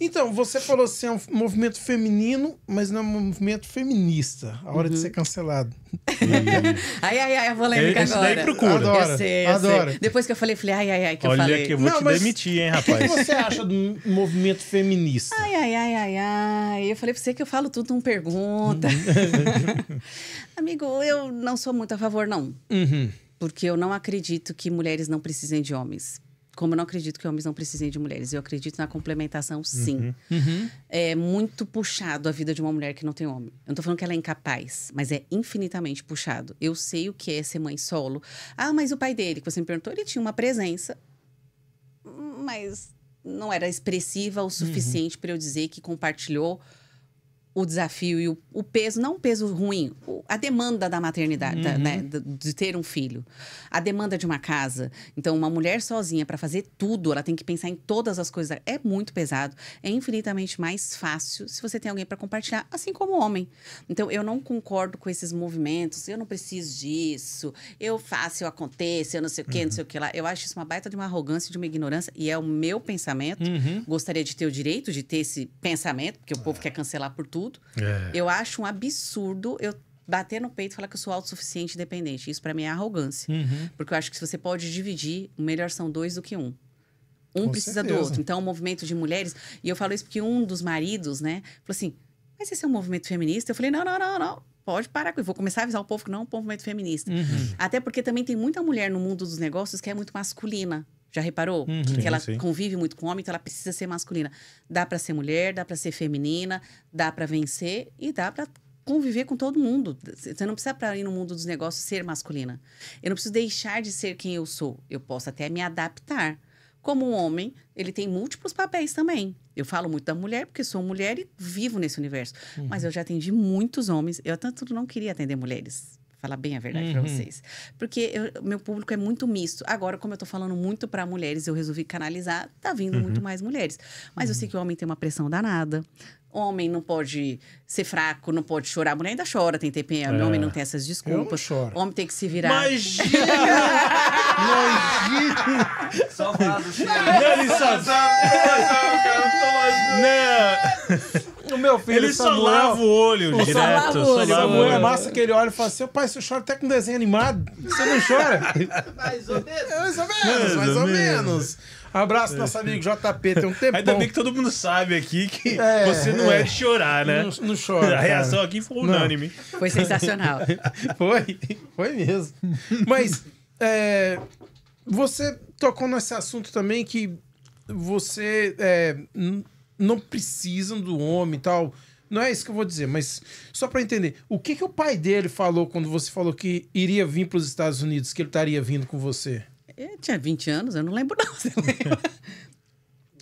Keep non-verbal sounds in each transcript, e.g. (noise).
Então, você falou assim, é um movimento feminino, mas não é um movimento feminista. A hora uhum. de ser cancelado. Uhum. (laughs) ai, ai, ai, eu vou lembrar Esse agora. Daí procura. Adoro, eu sei, eu adoro. Sei. Depois que eu falei, falei, ai, ai, ai, que Olha eu falei. Olha que eu vou não, te demitir, hein, rapaz. O que você acha do movimento feminista? Ai, ai, ai, ai, ai. Eu falei pra você que eu falo tudo, não pergunta. Uhum. (laughs) Amigo, eu não sou muito a favor, não. Uhum. Porque eu não acredito que mulheres não precisem de homens como eu não acredito que homens não precisem de mulheres, eu acredito na complementação, sim. Uhum. Uhum. É muito puxado a vida de uma mulher que não tem homem. Eu não tô falando que ela é incapaz, mas é infinitamente puxado. Eu sei o que é ser mãe solo. Ah, mas o pai dele, que você me perguntou, ele tinha uma presença, mas não era expressiva o suficiente uhum. para eu dizer que compartilhou o desafio e o, o, peso, não o peso ruim, o, a demanda da maternidade, uhum. da, né, de, de, ter um filho, a demanda de uma casa. Então, uma mulher sozinha para fazer tudo, ela tem que pensar em todas as coisas. É muito pesado, é infinitamente mais fácil se você tem alguém para compartilhar, assim como o homem. Então, eu não concordo com esses movimentos, eu não preciso disso, eu faço, eu aconteço, eu não sei o que, uhum. não sei o uhum. que lá. Eu acho isso uma baita de uma arrogância, de uma ignorância, e é o meu pensamento. Uhum. Gostaria de ter o direito de ter esse pensamento, porque o povo é. quer cancelar por tudo tudo. É. Eu acho um absurdo eu bater no peito e falar que eu sou autossuficiente e dependente. Isso para mim é arrogância. Uhum. Porque eu acho que se você pode dividir, melhor são dois do que um. Um Com precisa certeza. do outro. Então, o é movimento de mulheres. E eu falo isso porque um dos maridos, né, falou assim: mas esse é um movimento feminista? Eu falei: não, não, não, não. Pode parar com isso. Vou começar a avisar o povo que não é um movimento feminista. Uhum. Até porque também tem muita mulher no mundo dos negócios que é muito masculina. Já reparou? Uhum, que ela sim. convive muito com homem, então ela precisa ser masculina. Dá para ser mulher, dá para ser feminina, dá para vencer e dá para conviver com todo mundo. Você não precisa para ir no mundo dos negócios ser masculina. Eu não preciso deixar de ser quem eu sou. Eu posso até me adaptar. Como um homem, ele tem múltiplos papéis também. Eu falo muito da mulher porque sou mulher e vivo nesse universo. Uhum. Mas eu já atendi muitos homens. Eu tanto não queria atender mulheres falar bem a verdade uhum. para vocês. Porque eu, meu público é muito misto. Agora, como eu estou falando muito para mulheres, eu resolvi canalizar, tá vindo uhum. muito mais mulheres. Mas uhum. eu sei uhum. que o homem tem uma pressão danada. Homem não pode ser fraco, não pode chorar. mulher ainda chora, tem TPM. É. Homem não tem essas desculpas. Homem tem que se virar. Imagina! Imagina! (laughs) Só vaso, Não, Não! Né? meu filho ele Samuel... só lava o olho o direto. Só lava o olho. Samuel é massa que ele olha e fala assim, pai, você chora até com desenho animado. Você não chora? (laughs) É mais ou menos. Mais ou menos, mais, ou, menos. Abraço, nosso amigo JP. Tem um tempo. Ainda bem que todo mundo sabe aqui que é, você não é. é de chorar, né? Não, não chora. A reação aqui foi unânime. Não. Foi sensacional. (laughs) foi, foi mesmo. Mas é, você tocou nesse assunto também que você é, não precisam do homem e tal. Não é isso que eu vou dizer, mas só para entender, o que, que o pai dele falou quando você falou que iria vir para os Estados Unidos, que ele estaria vindo com você? Eu tinha 20 anos, eu não lembro, não. Você lembra? (laughs)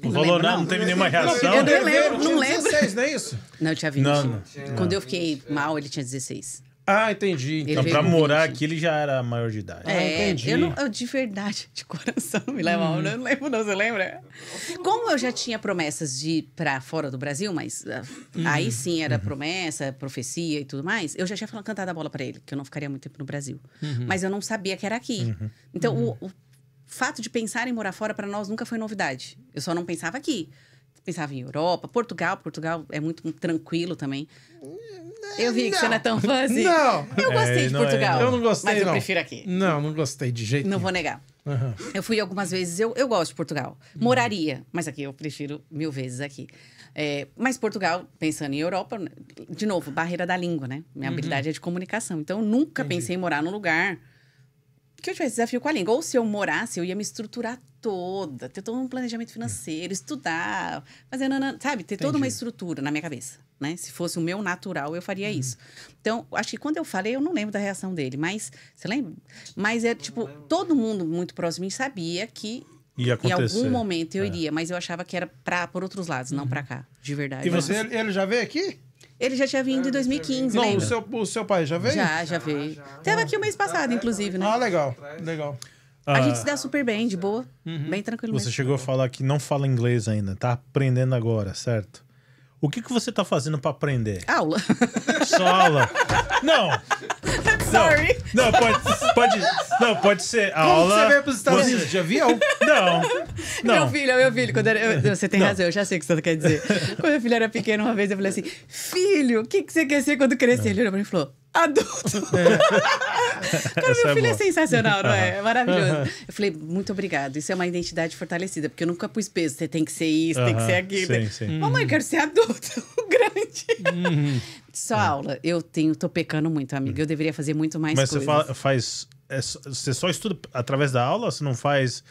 Não falou lembro, não. não teve nenhuma reação. Eu não lembro, não lembro. Não, 16, não é isso? Não, eu tinha 20. Não, não. Quando eu fiquei mal, ele tinha 16. Ah, entendi. Então, pra morar aqui, ele já era maior de idade. Ah, é, ah, entendi. Eu, não, eu, de verdade, de coração, me leva hum. Eu não lembro, não, você lembra? Como eu já tinha promessas de ir pra fora do Brasil, mas hum. aí sim era uhum. promessa, profecia e tudo mais, eu já tinha falado, cantado a bola pra ele, que eu não ficaria muito tempo no Brasil. Uhum. Mas eu não sabia que era aqui. Uhum. Então, o, uhum. o fato de pensar em morar fora, para nós, nunca foi novidade. Eu só não pensava aqui pensava em Europa, Portugal. Portugal é muito tranquilo também. Hum, eu vi que não. você não é tão fã assim. Não. Eu gostei é, de não é, Portugal. É. Eu não gostei, Mas eu prefiro aqui. Não, não gostei de jeito Não vou negar. Uhum. Eu fui algumas vezes, eu, eu gosto de Portugal. Uhum. Moraria, uhum. mas aqui eu prefiro mil vezes aqui. É, mas Portugal, pensando em Europa, né, de novo, barreira da língua, né? Minha uhum. habilidade é de comunicação. Então, eu nunca Entendi. pensei em morar num lugar que eu tivesse desafio com a língua. Ou se eu morasse, eu ia me estruturar toda, ter todo um planejamento financeiro, é. estudar, fazer, sabe? Ter Entendi. toda uma estrutura na minha cabeça, né? Se fosse o meu natural, eu faria uhum. isso. Então, acho que quando eu falei, eu não lembro da reação dele, mas, você lembra? Mas é, tipo, todo mundo muito próximo sabia que ia Em algum momento eu é. iria, mas eu achava que era para por outros lados, uhum. não para cá, de verdade. E você, ele já veio aqui? Ele já tinha vindo em 2015, é, Não, lembra? o seu, o seu pai já veio? Já, já veio. Ah, já. Teve aqui o mês passado, inclusive, né? Ah, legal, legal. A Ah, gente se dá super bem, de boa. Uhum. Bem tranquilo Você mesmo. chegou a falar que não fala inglês ainda, tá aprendendo agora, certo? O que, que você tá fazendo pra aprender? Aula. (laughs) Só aula? Não, (laughs) Sorry. não, pode, pode, não, pode ser aula. você veio pros Estados Unidos, já viu? Não, não. Meu filho, é meu filho. Quando era, eu, você tem não. razão, eu já sei o que você quer dizer. quando meu filho era pequeno, uma vez eu falei assim: Filho, o que, que você quer ser quando crescer? É. Ele olhou pra mim e falou: adulto. É. (laughs) Cara, meu é filho é, é sensacional, não é? É maravilhoso. Eu falei, muito obrigado. Isso é uma identidade fortalecida, porque eu nunca pus peso. Você tem que ser isso, tem que ser aquilo. Sim, sim. Mamãe, eu quero ser adulto, (laughs) grande. Uhum. Só aula. Eu tenho, tô pecando muito, amiga. Eu deveria fazer muito mais Mas coisas. Mas você faz. É, você só estuda através da aula? Você não faz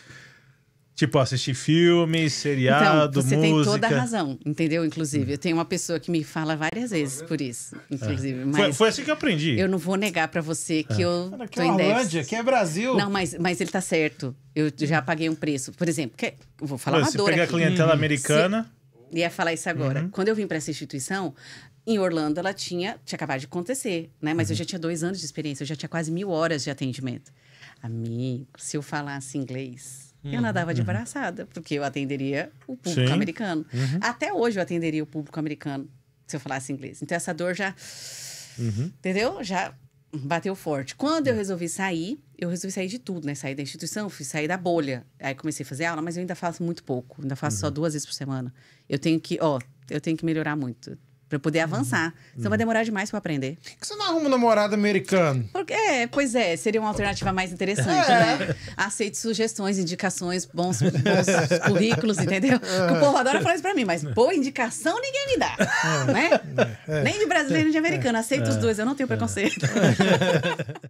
Tipo, assistir filmes, seriado, então, você música. Você tem toda a razão, entendeu? Inclusive, eu tenho uma pessoa que me fala várias vezes por isso, inclusive. É. Foi, foi, assim que eu aprendi. Eu não vou negar para você que é. eu Cara, que tô é em Holândia, que é Brasil. Não, mas, mas ele tá certo. Eu já paguei um preço. Por exemplo, que, vou falar Pô, uma se dor. Se pegar aqui. a clientela hum, americana. Se, ia falar isso agora. Uhum. Quando eu vim para essa instituição, em Orlando ela tinha, tinha acabado de acontecer, né? Mas uhum. eu já tinha dois anos de experiência, eu já tinha quase mil horas de atendimento. Amigo, se eu falasse inglês Uhum, eu nadava de uhum. braçada, porque eu atenderia o público Sim. americano. Uhum. Até hoje eu atenderia o público americano, se eu falasse inglês. Então essa dor já. Uhum. Entendeu? Já bateu forte. Quando eu uhum. resolvi sair, eu resolvi sair de tudo, né? Sair da instituição, fui sair da bolha. Aí comecei a fazer aula, mas eu ainda faço muito pouco. Ainda faço uhum. só duas vezes por semana. Eu tenho que, ó, eu tenho que melhorar muito. Pra poder uhum. avançar. Senão vai uhum. demorar demais pra aprender. Por que você não arruma um namorado americano? Porque, é, pois é, seria uma alternativa mais interessante, é. né? Aceite sugestões, indicações, bons, bons (laughs) currículos, entendeu? É. o povo adora falar isso pra mim, mas boa indicação ninguém me dá. É. Né? É. Nem de brasileiro, nem de americano. É. Aceito os é. dois, eu não tenho preconceito. (laughs)